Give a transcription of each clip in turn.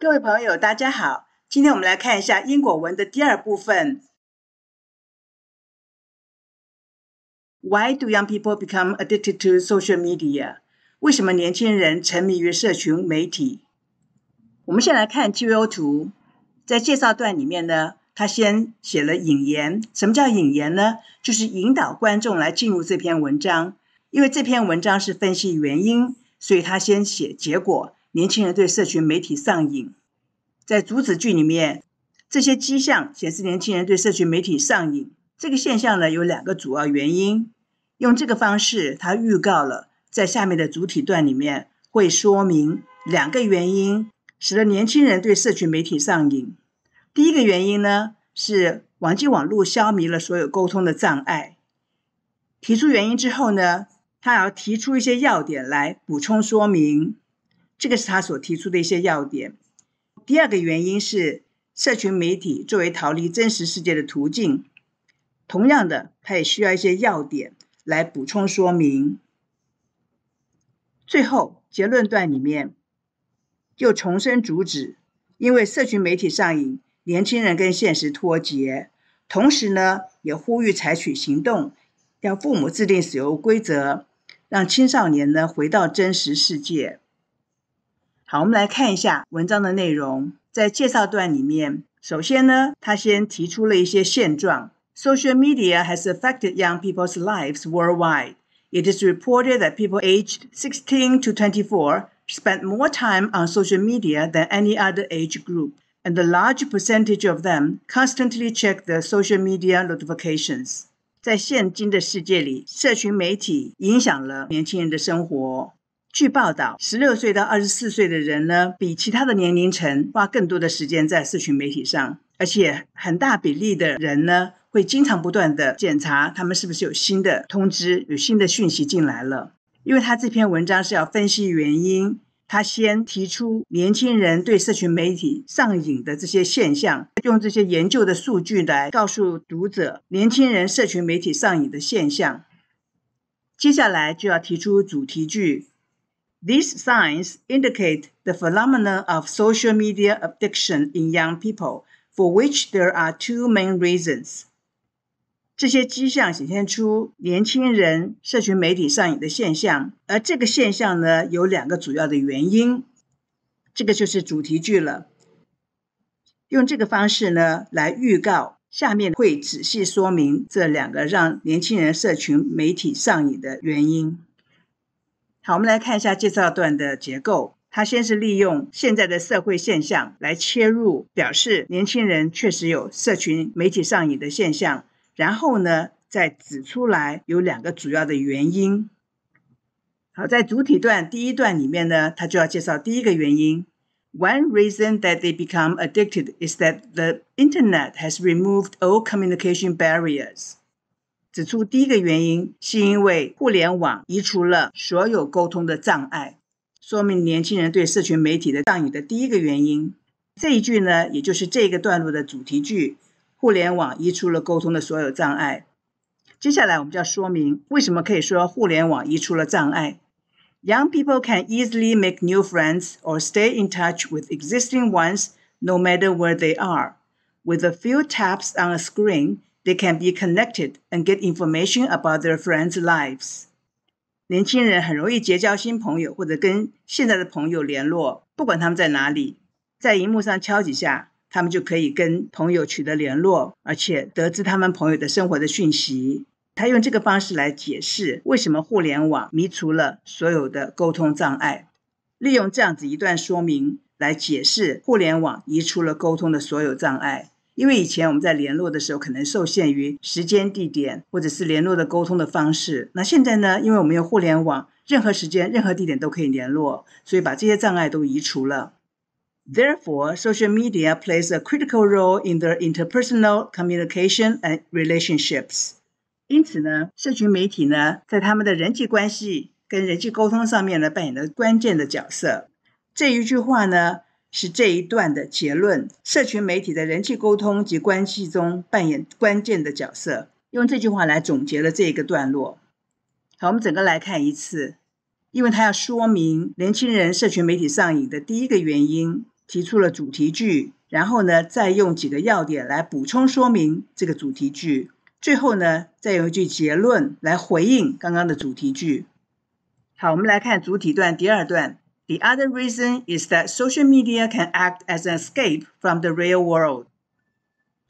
各位朋友，大家好。今天我们来看一下因果文的第二部分。Why do young people become addicted to social media？为什么年轻人沉迷于社群媒体？我们先来看 TVO 图。在介绍段里面呢，他先写了引言。什么叫引言呢？就是引导观众来进入这篇文章。因为这篇文章是分析原因，所以他先写结果。年轻人对社群媒体上瘾，在主旨句里面，这些迹象显示年轻人对社群媒体上瘾。这个现象呢，有两个主要原因。用这个方式，他预告了在下面的主体段里面会说明两个原因，使得年轻人对社群媒体上瘾。第一个原因呢，是网际网络消弭了所有沟通的障碍。提出原因之后呢，他要提出一些要点来补充说明。这个是他所提出的一些要点。第二个原因是，社群媒体作为逃离真实世界的途径，同样的，它也需要一些要点来补充说明。最后，结论段里面又重申主旨，因为社群媒体上瘾，年轻人跟现实脱节，同时呢，也呼吁采取行动，要父母制定使用规则，让青少年呢回到真实世界。好，我们来看一下文章的内容。在介绍段里面，首先呢，他先提出了一些现状。Social media has affected young people's lives worldwide. It is reported that people aged 16 to 24 spend more time on social media than any other age group, and a large percentage of them constantly check their social media notifications. 在现今的世界里，社群媒体影响了年轻人的生活。据报道，十六岁到二十四岁的人呢，比其他的年龄层花更多的时间在社群媒体上，而且很大比例的人呢，会经常不断的检查他们是不是有新的通知、有新的讯息进来了。因为他这篇文章是要分析原因，他先提出年轻人对社群媒体上瘾的这些现象，用这些研究的数据来告诉读者年轻人社群媒体上瘾的现象。接下来就要提出主题句。These signs indicate the phenomenon of social media addiction in young people, for which there are two main reasons. 这些迹象显现出年轻人社群媒体上瘾的现象，而这个现象呢，有两个主要的原因。这个就是主题句了，用这个方式呢，来预告下面会仔细说明这两个让年轻人社群媒体上瘾的原因。好，我们来看一下介绍段的结构。它先是利用现在的社会现象来切入，表示年轻人确实有社群媒体上瘾的现象。然后呢，再指出来有两个主要的原因。好，在主体段第一段里面呢，它就要介绍第一个原因。One reason that they become addicted is that the internet has removed all communication barriers. 指出第一个原因是因为互联网移除了所有沟通的障碍，说明年轻人对社群媒体的上瘾的第一个原因。这一句呢，也就是这个段落的主题句：互联网移除了沟通的所有障碍。接下来，我们就要说明为什么可以说互联网移除了障碍。Young people can easily make new friends or stay in touch with existing ones, no matter where they are, with a few taps on a screen. They can be connected and get information about their friends' lives。年轻人很容易结交新朋友，或者跟现在的朋友联络，不管他们在哪里，在荧幕上敲几下，他们就可以跟朋友取得联络，而且得知他们朋友的生活的讯息。他用这个方式来解释为什么互联网弥除了所有的沟通障碍，利用这样子一段说明来解释互联网移除了沟通的所有障碍。因为以前我们在联络的时候，可能受限于时间、地点，或者是联络的沟通的方式。那现在呢？因为我们有互联网，任何时间、任何地点都可以联络，所以把这些障碍都移除了。Therefore, social media plays a critical role in the interpersonal communication and relationships。因此呢，社群媒体呢，在他们的人际关系跟人际沟通上面呢，扮演了关键的角色。这一句话呢？是这一段的结论：社群媒体在人际沟通及关系中扮演关键的角色。用这句话来总结了这一个段落。好，我们整个来看一次，因为他要说明年轻人社群媒体上瘾的第一个原因，提出了主题句，然后呢，再用几个要点来补充说明这个主题句，最后呢，再用一句结论来回应刚刚的主题句。好，我们来看主体段第二段。The other reason is that social media can act as an escape from the real world。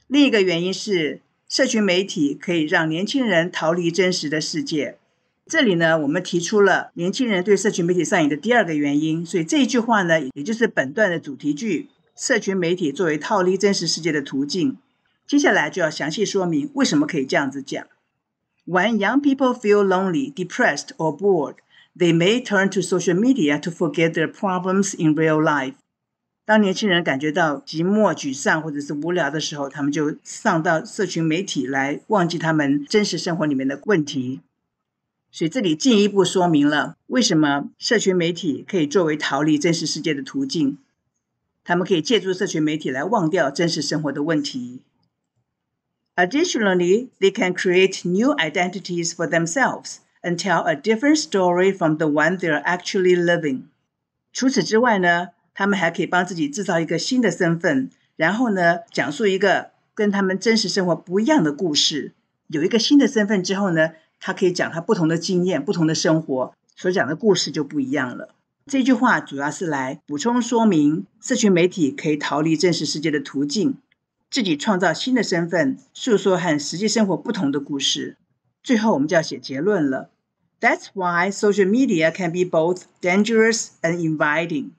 另一个原因是，社群媒体可以让年轻人逃离真实的世界。这里呢，我们提出了年轻人对社群媒体上瘾的第二个原因，所以这一句话呢，也就是本段的主题句：社群媒体作为逃离真实世界的途径。接下来就要详细说明为什么可以这样子讲。When young people feel lonely, depressed or bored. they may turn to social media to forget their problems in real life. life。当年轻人感觉到寂寞、沮丧或者是无聊的时候，他们就上到社群媒体来忘记他们真实生活里面的问题。所以这里进一步说明了为什么社群媒体可以作为逃离真实世界的途径。他们可以借助社群媒体来忘掉真实生活的问题。Additionally, they can create new identities for themselves. and tell a different story from the one they are actually living。除此之外呢，他们还可以帮自己制造一个新的身份，然后呢，讲述一个跟他们真实生活不一样的故事。有一个新的身份之后呢，他可以讲他不同的经验、不同的生活，所讲的故事就不一样了。这句话主要是来补充说明，社群媒体可以逃离真实世界的途径：自己创造新的身份，诉说和实际生活不同的故事。最后，我们就要写结论了。That's why social media can be both dangerous and inviting。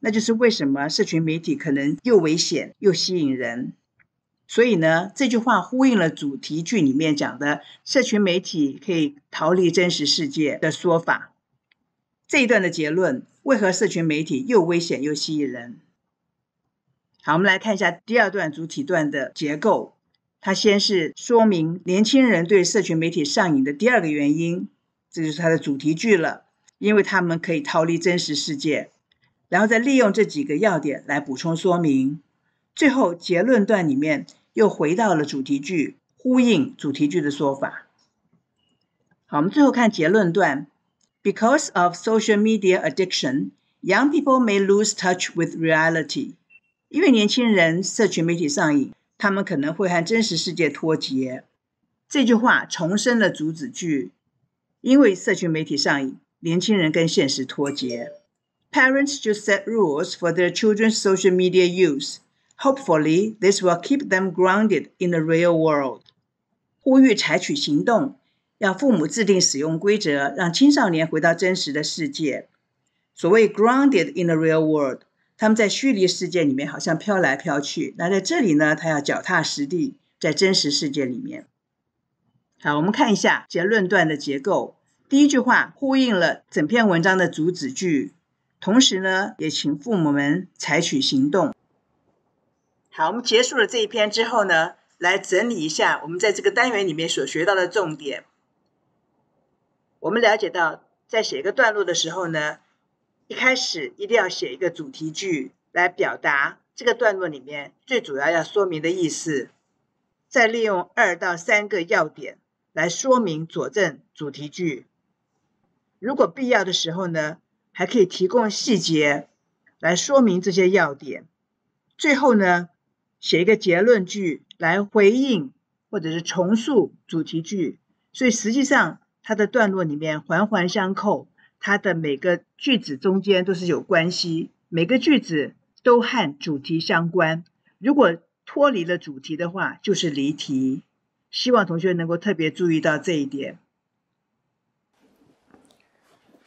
那就是为什么社群媒体可能又危险又吸引人。所以呢，这句话呼应了主题句里面讲的社群媒体可以逃离真实世界的说法。这一段的结论，为何社群媒体又危险又吸引人？好，我们来看一下第二段主体段的结构。他先是说明年轻人对社群媒体上瘾的第二个原因，这就是他的主题句了，因为他们可以逃离真实世界，然后再利用这几个要点来补充说明，最后结论段里面又回到了主题句，呼应主题句的说法。好，我们最后看结论段：Because of social media addiction, young people may lose touch with reality. 因为年轻人社群媒体上瘾。他们可能会和真实世界脱节。这句话重申了主旨句，因为社群媒体上瘾，年轻人跟现实脱节。Parents should set rules for their children's social media use. Hopefully, this will keep them grounded in the real world. 呼吁采取行动，让父母制定使用规则，让青少年回到真实的世界。所谓 grounded in the real world，他们在虚拟世界里面好像飘来飘去，那在这里呢，他要脚踏实地在真实世界里面。好，我们看一下结论段的结构。第一句话呼应了整篇文章的主旨句，同时呢，也请父母们采取行动。好，我们结束了这一篇之后呢，来整理一下我们在这个单元里面所学到的重点。我们了解到，在写一个段落的时候呢。一开始一定要写一个主题句来表达这个段落里面最主要要说明的意思，再利用二到三个要点来说明佐证主题句。如果必要的时候呢，还可以提供细节来说明这些要点。最后呢，写一个结论句来回应或者是重述主题句。所以实际上它的段落里面环环相扣。它的每个句子中间都是有关系，每个句子都和主题相关。如果脱离了主题的话，就是离题。希望同学能够特别注意到这一点。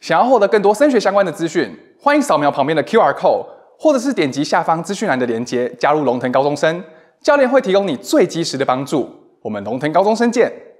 想要获得更多升学相关的资讯，欢迎扫描旁边的 Q R code，或者是点击下方资讯栏的链接，加入龙腾高中生，教练会提供你最及时的帮助。我们龙腾高中生见。